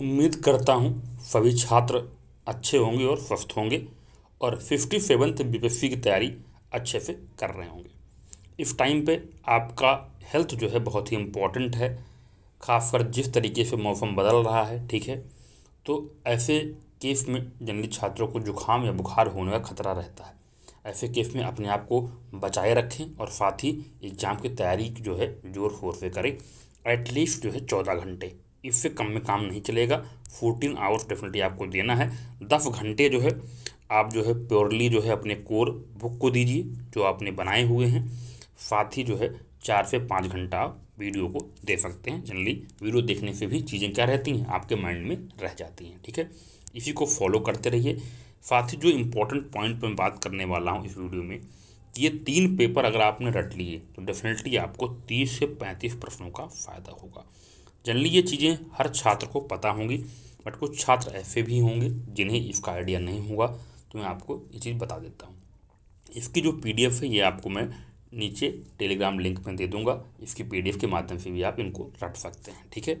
उम्मीद करता हूँ सभी छात्र अच्छे होंगे और स्वस्थ होंगे और फिफ्टी सेवन्थ बी की तैयारी अच्छे से कर रहे होंगे इस टाइम पे आपका हेल्थ जो है बहुत ही इम्पोर्टेंट है खासकर जिस तरीके से मौसम बदल रहा है ठीक है तो ऐसे केस में जनरली छात्रों को जुकाम या बुखार होने का खतरा रहता है ऐसे केस में अपने आप को बचाए रखें और साथ ही एग्ज़ाम की तैयारी जो है ज़ोर शोर से करें एटलीस्ट जो है चौदह घंटे इससे कम में काम नहीं चलेगा फोर्टीन आवर्स डेफिनेटली आपको देना है दस घंटे जो है आप जो है प्योरली जो है अपने कोर बुक को दीजिए जो आपने बनाए हुए हैं साथ ही जो है चार से पाँच घंटा आप वीडियो को दे सकते हैं जनरली वीडियो देखने से भी चीज़ें क्या रहती हैं आपके माइंड में रह जाती हैं ठीक है इसी को फॉलो करते रहिए साथ ही जो इम्पोर्टेंट पॉइंट पर मैं बात करने वाला हूँ इस वीडियो में ये तीन पेपर अगर आपने रट लिए तो डेफिनेटली आपको तीस से पैंतीस प्रश्नों का फ़ायदा होगा जनरली ये चीज़ें हर छात्र को पता होंगी बट कुछ छात्र ऐसे भी होंगे जिन्हें इसका आइडिया नहीं होगा तो मैं आपको ये चीज़ बता देता हूँ इसकी जो पी है ये आपको मैं नीचे टेलीग्राम लिंक में दे दूँगा इसकी पी के माध्यम से भी आप इनको रट सकते हैं ठीक है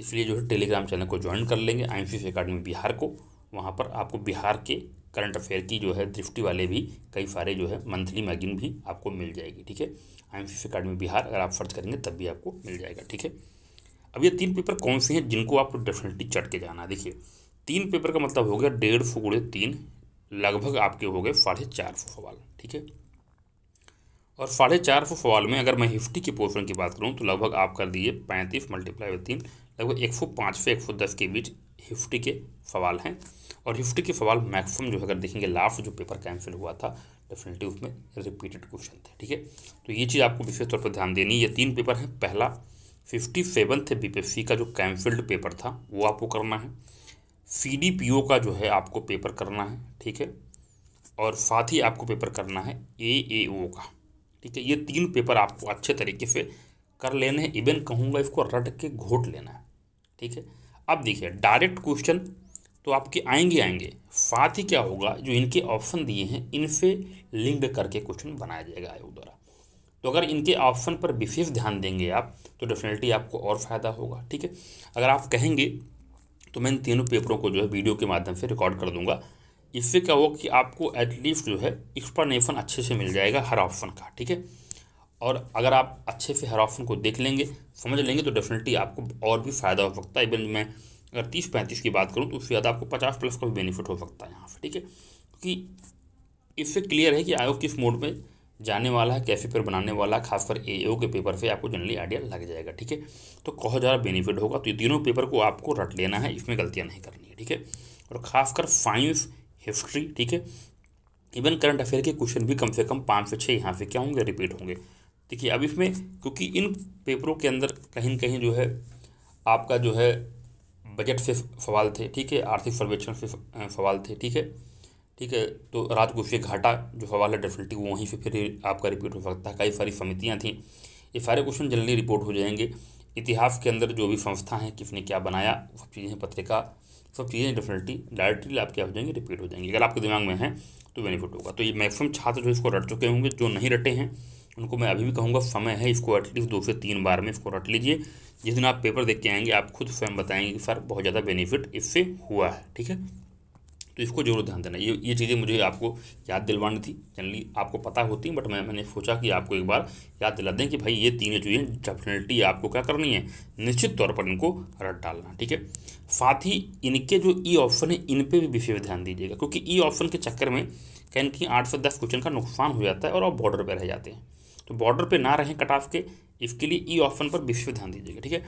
इसलिए जो है टेलीग्राम चैनल को ज्वाइन कर लेंगे आई एम सी बिहार को वहाँ पर आपको बिहार के करंट अफेयर की जो है दृष्टि वाले भी कई सारे जो है मंथली मैगजीन भी आपको मिल जाएगी ठीक है I M C academy Bihar अगर आप सर्च करेंगे तब भी आपको मिल जाएगा ठीक है अब ये तीन पेपर कौन से हैं जिनको आपको डेफिनेटली चट के जाना देखिए तीन पेपर का मतलब हो गया डेढ़ सौ गुड़े तीन लगभग आपके हो गए साढ़े चार सौ सवाल ठीक है और साढ़े चार सौ सवाल में अगर मैं हिफ्टी के पोर्शन की बात करूँ तो लगभग आप कर दीजिए पैंतीस मल्टीप्लाई तीन लगभग एक सौ पाँच से एक सौ दस के बीच हिफ्टी के सवाल हैं और हिफ्टी के सवाल मैक्सिमम जो है अगर देखेंगे लास्ट जो पेपर कैंसिल हुआ था डेफिनेटली उसमें रिपीटेड क्वेश्चन थे ठीक है तो ये चीज़ आपको विशेष तौर पर ध्यान देनी ये तीन पेपर हैं पहला फिफ्टी सेवन्थ बीपीएससी का जो कैंसिल्ड पेपर था वो आपको करना है सीडीपीओ का जो है आपको पेपर करना है ठीक है और साथ ही आपको पेपर करना है एएओ का ठीक है ये तीन पेपर आपको अच्छे तरीके से कर लेने हैं इवन कहूँगा इसको रट के घोट लेना है ठीक है अब देखिए डायरेक्ट क्वेश्चन तो आपके आएंगे आएंगे साथ ही क्या होगा जो इनके ऑप्शन दिए हैं इनसे लिंक करके क्वेश्चन बनाया जाएगा आयोग द्वारा तो अगर इनके ऑप्शन पर विशेष ध्यान देंगे आप तो डेफिनेटली आपको और फ़ायदा होगा ठीक है अगर आप कहेंगे तो मैं इन तीनों पेपरों को जो है वीडियो के माध्यम से रिकॉर्ड कर दूंगा इससे क्या होगा कि आपको एटलीस्ट जो है एक्सप्लेनेशन अच्छे से मिल जाएगा हर ऑप्शन का ठीक है और अगर आप अच्छे से हर ऑप्शन को देख लेंगे समझ लेंगे तो डेफिनेटली आपको और भी फ़ायदा हो सकता है इवन मैं अगर तीस पैंतीस की बात करूँ तो उससे ज़्यादा आपको पचास प्लस का भी बेनिफिट हो सकता है यहाँ से ठीक है क्योंकि इससे क्लियर है कि आयोग किस मोड में जाने वाला है कैसे पेपर बनाने वाला है खासकर ए के पेपर से आपको जनरली आइडिया लग जाएगा ठीक है तो कहो ज़्यादा बेनिफिट होगा तो ये तीनों पेपर को आपको रट लेना है इसमें गलतियाँ नहीं करनी है ठीक है और खासकर साइंस हिस्ट्री ठीक है इवन करंट अफेयर के क्वेश्चन भी कम से कम पाँच से छः यहाँ से क्या होंगे रिपीट होंगे देखिए अब इसमें क्योंकि इन पेपरों के अंदर कहीं कहीं जो है आपका जो है बजट से सवाल थे ठीक है आर्थिक सर्वेक्षण से सवाल थे ठीक है ठीक है तो राजकोषीय घाटा जो सवाल है डेफिनेटली वो वहीं से फिर आपका रिपीट हो सकता है कई सारी समितियाँ थीं ये सारे क्वेश्चन जल्दी रिपोर्ट हो जाएंगे इतिहास के अंदर जो भी संस्था हैं किसने क्या बनाया सब चीज़ें पत्रिका सब चीज़ें डेफिनेटली डायरेक्टली आप क्या हो जाएंगे रिपीट हो जाएंगे अगर आपके दिमाग में है तो बेनिफिट होगा तो ये मैक्सिमम छात्र जो इसको रट चुके होंगे जो नहीं रटे हैं उनको मैं अभी भी कहूँगा समय है इसको एटलीस्ट दो से तीन बार में इसको रट लीजिए जिस दिन आप पेपर देख के आएंगे आप खुद स्वयं बताएंगे कि सर बहुत ज़्यादा बेनिफिट इससे हुआ है ठीक है तो इसको जरूर ध्यान देना ये ये चीज़ें मुझे आपको याद दिलवानी थी जनरली आपको पता होती हैं बट मैं मैंने सोचा कि आपको एक बार याद दिला दें कि भाई ये तीनों चीज़ें डेफिनेटली आपको क्या करनी है निश्चित तौर पर इनको रट डालना ठीक है साथ ही इनके जो ई ऑप्शन है इन पर भी विशेष ध्यान दीजिएगा क्योंकि ई e ऑप्शन के चक्कर में कहीं कहीं आठ से दस क्वेश्चन का नुकसान हो जाता है और आप बॉर्डर पर रह जाते हैं तो बॉर्डर पे ना रहें कट ऑफ के इसके लिए ई e ऑप्शन पर विशेष ध्यान दीजिएगा ठीक है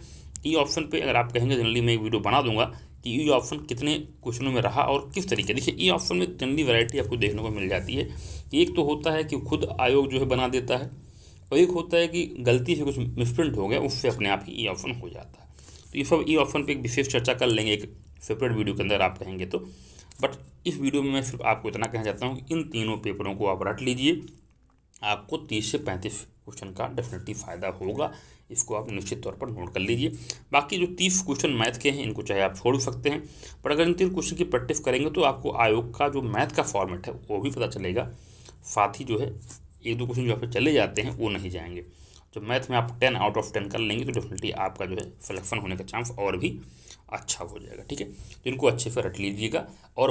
ई e ऑप्शन पे अगर आप कहेंगे जनरली मैं एक वीडियो बना दूंगा कि ई e ऑप्शन कितने क्वेश्चनों में रहा और किस तरीके देखिए ई ऑप्शन में जनरली वैरायटी आपको देखने को मिल जाती है एक तो होता है कि खुद आयोग जो है बना देता है और एक होता है कि गलती से कुछ मिसप्रिंट हो गया उससे अपने आप ही ई ऑप्शन हो जाता है तो ये सब ई ऑप्शन पर एक विशेष चर्चा कर लेंगे एक सेपरेट वीडियो के अंदर आप कहेंगे तो बट इस वीडियो में मैं सिर्फ आपको इतना कहना चाहता हूँ कि इन तीनों पेपरों को आप रट लीजिए आपको तीस से पैंतीस क्वेश्चन का डेफिनेटली फ़ायदा होगा इसको आप निश्चित तौर पर नोट कर लीजिए बाकी जो तीस क्वेश्चन मैथ के हैं इनको चाहे आप छोड़ सकते हैं पर अगर इन तीन क्वेश्चन की प्रैक्टिस करेंगे तो आपको आयोग का जो मैथ का फॉर्मेट है वो भी पता चलेगा साथ ही जो है एक दो क्वेश्चन जो आप चले जाते हैं वो नहीं जाएंगे जब तो मैथ में आप टेन आउट ऑफ टेन कर लेंगे तो डेफिनेटली आपका जो है सिलेक्शन होने का चांस और भी अच्छा हो जाएगा ठीक है तो इनको अच्छे से रट लीजिएगा और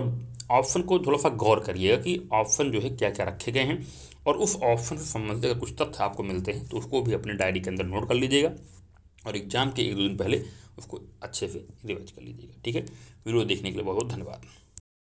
ऑप्शन को थोड़ा सा गौर करिएगा कि ऑप्शन जो है क्या क्या रखे गए हैं और उस ऑप्शन से संबंधित अगर कुछ तथ्य आपको मिलते हैं तो उसको भी अपने डायरी के अंदर नोट कर लीजिएगा और एग्जाम के एक दो दिन पहले उसको अच्छे से रिवाइज कर लीजिएगा ठीक है वीडियो देखने के लिए बहुत बहुत धन्यवाद